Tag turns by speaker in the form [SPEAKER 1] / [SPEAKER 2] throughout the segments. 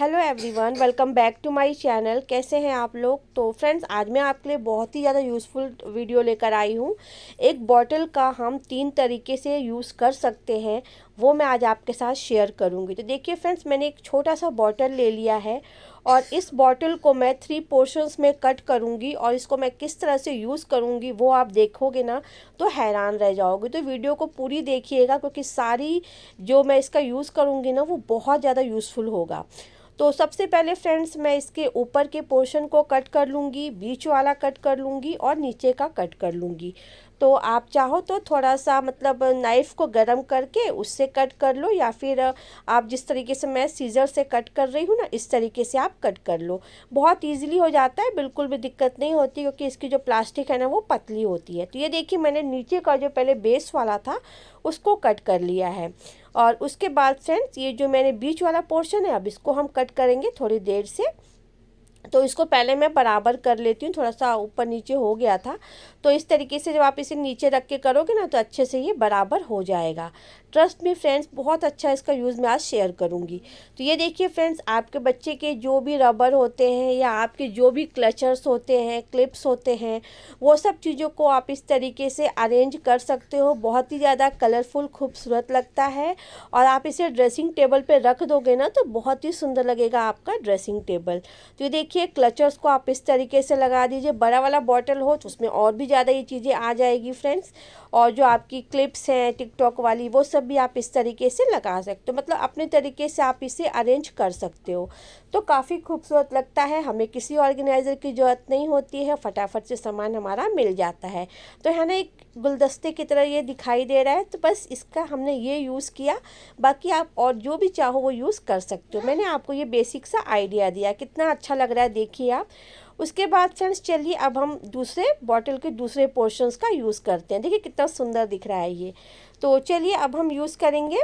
[SPEAKER 1] hello everyone welcome back to my channel कैसे हैं आप लोग तो फ्रेंड्स आज मैं आपके लिए बहुत ही ज़्यादा यूज़फुल वीडियो लेकर आई हूँ एक बॉटल का हम तीन तरीके से यूज़ कर सकते हैं वो मैं आज आपके साथ शेयर करूँगी तो देखिए फ्रेंड्स मैंने एक छोटा सा बॉटल ले लिया है और इस बॉटल को मैं थ्री पोर्शंस में कट करूँगी और इसको मैं किस तरह से यूज़ करूँगी वो आप देखोगे ना तो हैरान रह जाओगे तो वीडियो को पूरी देखिएगा क्योंकि सारी जो मैं इसका यूज़ करूँगी ना वो बहुत ज़्यादा यूज़फुल होगा तो सबसे पहले फ्रेंड्स मैं इसके ऊपर के पोर्शन को कट कर लूँगी बीच वाला कट कर लूँगी और नीचे का कट कर लूँगी तो आप चाहो तो थोड़ा सा मतलब नाइफ़ को गर्म करके उससे कट कर लो या फिर आप जिस तरीके से मैं सीज़र से कट कर रही हूँ ना इस तरीके से आप कट कर लो बहुत इजीली हो जाता है बिल्कुल भी दिक्कत नहीं होती क्योंकि इसकी जो प्लास्टिक है ना वो पतली होती है तो ये देखिए मैंने नीचे का जो पहले बेस वाला था उसको कट कर लिया है और उसके बाद फ्रेंड्स ये जो मैंने बीच वाला पोर्शन है अब इसको हम कट करेंगे थोड़ी देर से तो इसको पहले मैं बराबर कर लेती हूँ थोड़ा सा ऊपर नीचे हो गया था तो इस तरीके से जब आप इसे नीचे रख के करोगे ना तो अच्छे से ये बराबर हो जाएगा ट्रस्ट में फ्रेंड्स बहुत अच्छा इसका यूज़ मैं आज शेयर करूँगी तो ये देखिए फ्रेंड्स आपके बच्चे के जो भी रबर होते हैं या आपके जो भी क्लचर्स होते हैं क्लिप्स होते हैं वो सब चीज़ों को आप इस तरीके से अरेंज कर सकते हो बहुत ही ज़्यादा कलरफुल खूबसूरत लगता है और आप इसे ड्रेसिंग टेबल पर रख दोगे ना तो बहुत ही सुंदर लगेगा आपका ड्रेसिंग टेबल तो ये देखिए क्लचर्स को आप इस तरीके से लगा दीजिए बड़ा वाला बॉटल हो तो उसमें और भी ज़्यादा ये चीज़ें आ जाएगी फ्रेंड्स और जो आपकी क्लिप्स हैं टिकटॉक वाली वो सब सब भी आप इस तरीके से लगा सकते हो मतलब अपने तरीके से आप इसे अरेंज कर सकते हो तो काफ़ी खूबसूरत लगता है हमें किसी ऑर्गेनाइज़र की ज़रूरत नहीं होती है फटाफट से सामान हमारा मिल जाता है तो है ना एक गुलदस्ते की तरह ये दिखाई दे रहा है तो बस इसका हमने ये यूज़ किया बाकी आप और जो भी चाहो वो यूज़ कर सकते हो मैंने आपको ये बेसिक सा आइडिया दिया कितना अच्छा लग रहा है देखिए आप उसके बाद फ्रेंड्स चलिए अब हम दूसरे बॉटल के दूसरे पोर्शंस का यूज़ करते हैं देखिए कितना सुंदर दिख रहा है ये तो चलिए अब हम यूज़ करेंगे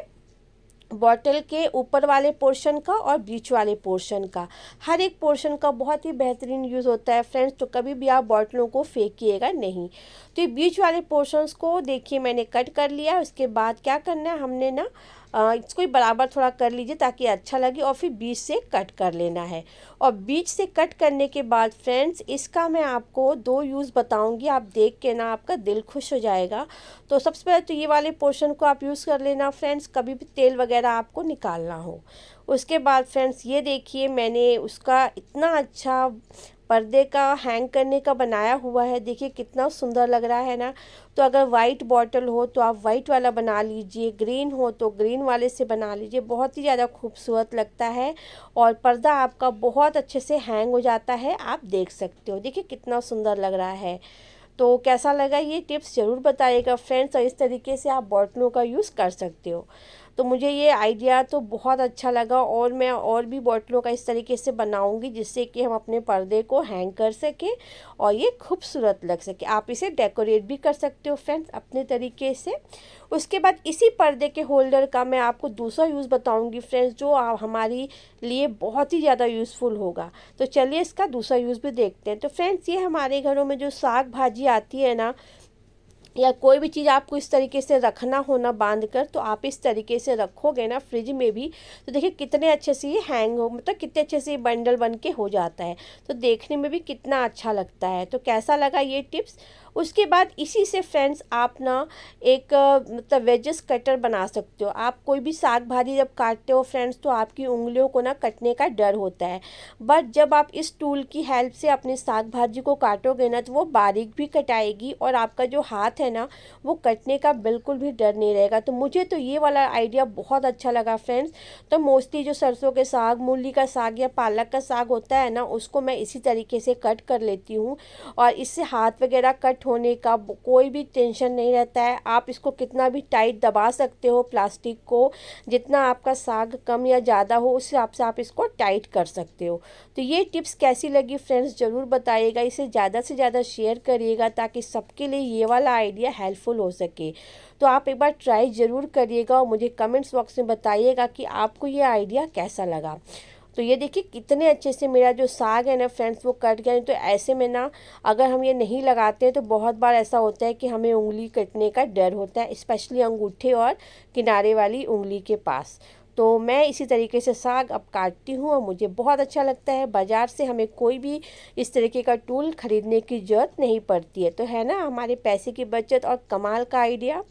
[SPEAKER 1] बॉटल के ऊपर वाले पोर्शन का और बीच वाले पोर्शन का हर एक पोर्शन का बहुत ही बेहतरीन यूज़ होता है फ्रेंड्स तो कभी भी आप बॉटलों को फेंकिएगा नहीं तो ये बीच वाले पोर्शंस को देखिए मैंने कट कर लिया उसके बाद क्या करना है हमने ना इसको बराबर थोड़ा कर लीजिए ताकि अच्छा लगे और फिर बीच से कट कर लेना है और बीच से कट करने के बाद फ्रेंड्स इसका मैं आपको दो यूज़ बताऊंगी आप देख के ना आपका दिल खुश हो जाएगा तो सबसे पहले तो ये वाले पोर्शन को आप यूज़ कर लेना फ्रेंड्स कभी भी तेल वगैरह आपको निकालना हो उसके बाद फ्रेंड्स ये देखिए मैंने उसका इतना अच्छा पर्दे का हैंग करने का बनाया हुआ है देखिए कितना सुंदर लग रहा है ना तो अगर वाइट बॉटल हो तो आप वाइट वाला बना लीजिए ग्रीन हो तो ग्रीन वाले से बना लीजिए बहुत ही ज़्यादा खूबसूरत लगता है और पर्दा आपका बहुत अच्छे से हैंग हो जाता है आप देख सकते हो देखिए कितना सुंदर लग रहा है तो कैसा लगा ये टिप्स ज़रूर बताइएगा फ्रेंड्स और इस तरीके से आप बॉटलों का यूज़ कर सकते हो तो मुझे ये आइडिया तो बहुत अच्छा लगा और मैं और भी बॉटलों का इस तरीके से बनाऊँगी जिससे कि हम अपने पर्दे को हैंग कर सकें और ये खूबसूरत लग सके आप इसे डेकोरेट भी कर सकते हो फ्रेंड्स अपने तरीके से उसके बाद इसी पर्दे के होल्डर का मैं आपको दूसरा यूज़ बताऊँगी फ्रेंड्स जो हमारी लिए बहुत ही ज़्यादा यूज़फुल होगा तो चलिए इसका दूसरा यूज़ भी देखते हैं तो फ्रेंड्स ये हमारे घरों में जो साग भाजी आती है ना या कोई भी चीज़ आपको इस तरीके से रखना हो ना बांध कर तो आप इस तरीके से रखोगे ना फ्रिज में भी तो देखिए कितने अच्छे से ये हैंग हो मतलब कितने अच्छे से ये बंडल बन के हो जाता है तो देखने में भी कितना अच्छा लगता है तो कैसा लगा ये टिप्स उसके बाद इसी से फ्रेंड्स आप ना एक मतलब वेजेस कटर बना सकते हो आप कोई भी साग भाजी जब काटते हो फ्रेंड्स तो आपकी उंगलियों को ना कटने का डर होता है बट जब आप इस टूल की हेल्प से अपनी साग भाजी को काटोगे ना तो वो बारीक भी कटाएगी और आपका जो हाथ है ना वो कटने का बिल्कुल भी डर नहीं रहेगा तो मुझे तो ये वाला आइडिया बहुत अच्छा लगा फ्रेंड्स तो मोस्टली जो सरसों के साग मूली का साग या पालक का साग होता है ना उसको मैं इसी तरीके से कट कर लेती हूँ और इससे हाथ वगैरह कट होने का कोई भी टेंशन नहीं रहता है आप इसको कितना भी टाइट दबा सकते हो प्लास्टिक को जितना आपका साग कम या ज़्यादा हो उस हिसाब से आप इसको टाइट कर सकते हो तो ये टिप्स कैसी लगी फ्रेंड्स ज़रूर बताइएगा इसे ज़्यादा से ज़्यादा शेयर करिएगा ताकि सबके लिए ये वाला आइडिया आइडिया हेल्पफुल हो सके तो आप एक बार ट्राई ज़रूर करिएगा और मुझे कमेंट्स बॉक्स में बताइएगा कि आपको ये आइडिया कैसा लगा तो ये देखिए कितने अच्छे से मेरा जो साग है ना फ्रेंड्स वो कट गया तो ऐसे में ना अगर हम ये नहीं लगाते हैं तो बहुत बार ऐसा होता है कि हमें उंगली कटने का डर होता है स्पेशली अंगूठे और किनारे वाली उंगली के पास तो मैं इसी तरीके से साग अब काटती हूँ और मुझे बहुत अच्छा लगता है बाज़ार से हमें कोई भी इस तरीके का टूल ख़रीदने की ज़रूरत नहीं पड़ती है तो है ना हमारे पैसे की बचत और कमाल का आइडिया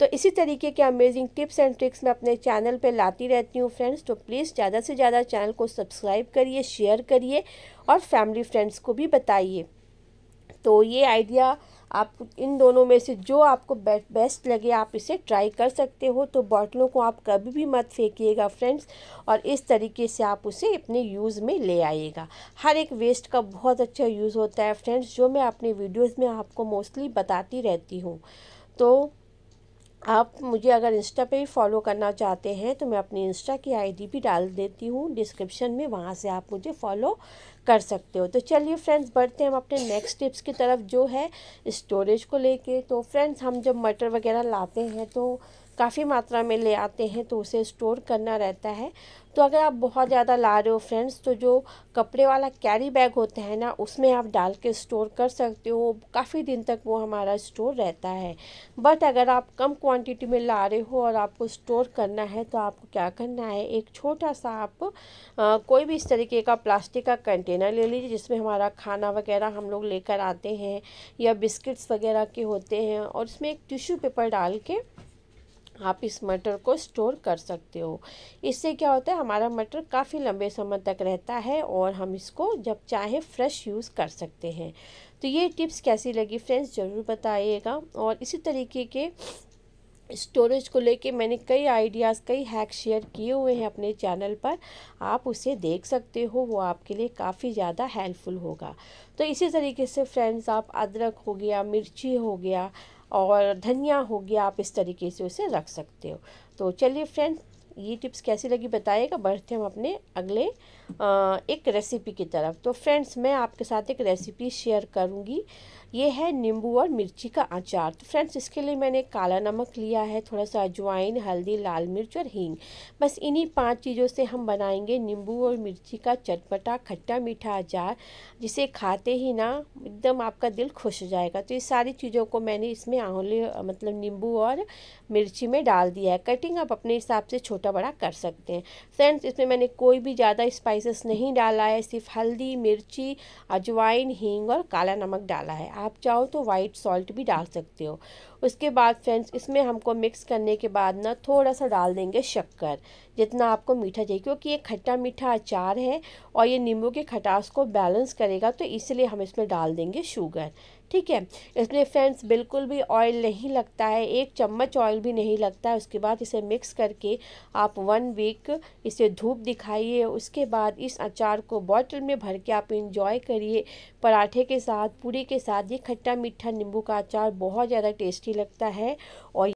[SPEAKER 1] तो इसी तरीके के अमेजिंग टिप्स एंड ट्रिक्स मैं अपने चैनल पे लाती रहती हूँ फ्रेंड्स तो प्लीज़ ज़्यादा से ज़्यादा चैनल को सब्सक्राइब करिए शेयर करिए और फैमिली फ्रेंड्स को भी बताइए तो ये आइडिया आप इन दोनों में से जो आपको बेस्ट लगे आप इसे ट्राई कर सकते हो तो बॉटलों को आप कभी भी मत फेंकिएगा फ्रेंड्स और इस तरीके से आप उसे अपने यूज़ में ले आइएगा हर एक वेस्ट का बहुत अच्छा यूज़ होता है फ्रेंड्स जो मैं अपने वीडियोज़ में आपको मोस्टली बताती रहती हूँ तो आप मुझे अगर इंस्टा पे भी फॉलो करना चाहते हैं तो मैं अपनी इंस्टा की आईडी भी डाल देती हूँ डिस्क्रिप्शन में वहाँ से आप मुझे फॉलो कर सकते हो तो चलिए फ्रेंड्स बढ़ते हैं हम अपने नेक्स्ट टिप्स की तरफ जो है स्टोरेज को लेके तो फ्रेंड्स हम जब मटर वगैरह लाते हैं तो काफ़ी मात्रा में ले आते हैं तो उसे स्टोर करना रहता है तो अगर आप बहुत ज़्यादा ला रहे हो फ्रेंड्स तो जो कपड़े वाला कैरी बैग होता है ना उसमें आप डाल के स्टोर कर सकते हो काफ़ी दिन तक वो हमारा स्टोर रहता है बट अगर आप कम क्वांटिटी में ला रहे हो और आपको स्टोर करना है तो आपको क्या करना है एक छोटा सा आप आ, कोई भी इस तरीके का प्लास्टिक का कंटेनर ले लीजिए जिसमें हमारा खाना वगैरह हम लोग लेकर आते हैं या बिस्किट्स वगैरह के होते हैं और उसमें एक टिश्यू पेपर डाल के आप इस मटर को स्टोर कर सकते हो इससे क्या होता है हमारा मटर काफ़ी लंबे समय तक रहता है और हम इसको जब चाहे फ्रेश यूज़ कर सकते हैं तो ये टिप्स कैसी लगी फ्रेंड्स ज़रूर बताइएगा और इसी तरीके के स्टोरेज को लेके मैंने कई आइडियाज़ कई हैक शेयर किए हुए हैं अपने चैनल पर आप उसे देख सकते हो वो आपके लिए काफ़ी ज़्यादा हेल्पफुल होगा तो इसी तरीके से फ्रेंड्स आप अदरक हो गया मिर्ची हो गया और धनिया हो गया आप इस तरीके से उसे रख सकते हो तो चलिए फ्रेंड्स ये टिप्स कैसी लगी बताइएगा बढ़ते हम अपने अगले एक रेसिपी की तरफ तो फ्रेंड्स मैं आपके साथ एक रेसिपी शेयर करूँगी ये है नींबू और मिर्ची का अचार तो फ्रेंड्स इसके लिए मैंने काला नमक लिया है थोड़ा सा अजवाइन हल्दी लाल मिर्च और हींग बस इन्हीं पांच चीज़ों से हम बनाएंगे नींबू और मिर्ची का चटपटा खट्टा मीठा अचार जिसे खाते ही ना एकदम आपका दिल खुश हो जाएगा तो ये सारी चीज़ों को मैंने इसमें आंवले मतलब नींबू और मिर्ची में डाल दिया है कटिंग आप अपने हिसाब से छोटा बड़ा कर सकते हैं फ्रेंड्स इसमें मैंने कोई भी ज़्यादा स्पाइसेस नहीं डाला है सिर्फ हल्दी मिर्ची अजवाइन हींग और काला नमक डाला है आप चाहो तो वाइट सॉल्ट भी डाल सकते हो उसके बाद फ्रेंड्स इसमें हमको मिक्स करने के बाद ना थोड़ा सा डाल देंगे शक्कर जितना आपको मीठा चाहिए क्योंकि ये खट्टा मीठा अचार है और ये नींबू की खटास को बैलेंस करेगा तो इसलिए हम इसमें डाल देंगे शुगर ठीक है इसमें फ्रेंड्स बिल्कुल भी ऑयल नहीं लगता है एक चम्मच ऑयल भी नहीं लगता है उसके बाद इसे मिक्स करके आप वन वीक इसे धूप दिखाइए उसके बाद इस अचार को बॉटल में भर के आप इंजॉय करिए पराठे के साथ पूरी के साथ ये खट्टा मीठा नींबू का अचार बहुत ज़्यादा टेस्टी लगता है और